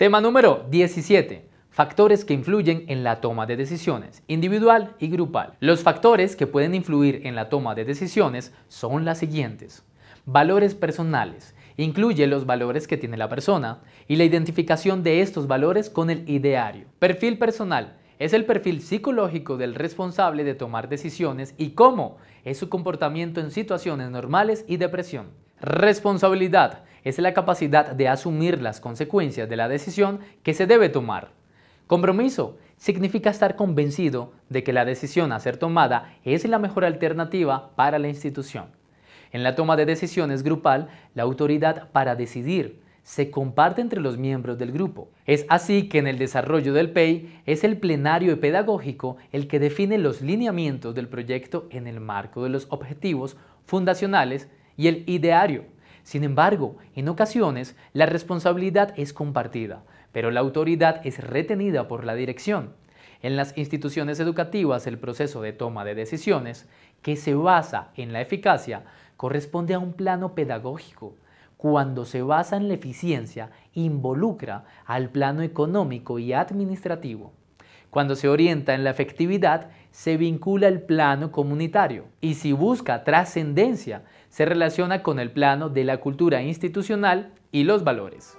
Tema número 17. Factores que influyen en la toma de decisiones, individual y grupal. Los factores que pueden influir en la toma de decisiones son las siguientes. Valores personales. Incluye los valores que tiene la persona y la identificación de estos valores con el ideario. Perfil personal. Es el perfil psicológico del responsable de tomar decisiones y cómo es su comportamiento en situaciones normales y depresión. Responsabilidad es la capacidad de asumir las consecuencias de la decisión que se debe tomar. Compromiso significa estar convencido de que la decisión a ser tomada es la mejor alternativa para la institución. En la toma de decisiones grupal, la autoridad para decidir se comparte entre los miembros del grupo. Es así que en el desarrollo del PEI es el plenario pedagógico el que define los lineamientos del proyecto en el marco de los objetivos fundacionales y el ideario, sin embargo, en ocasiones la responsabilidad es compartida, pero la autoridad es retenida por la dirección. En las instituciones educativas el proceso de toma de decisiones, que se basa en la eficacia, corresponde a un plano pedagógico. Cuando se basa en la eficiencia, involucra al plano económico y administrativo. Cuando se orienta en la efectividad, se vincula el plano comunitario y si busca trascendencia, se relaciona con el plano de la cultura institucional y los valores.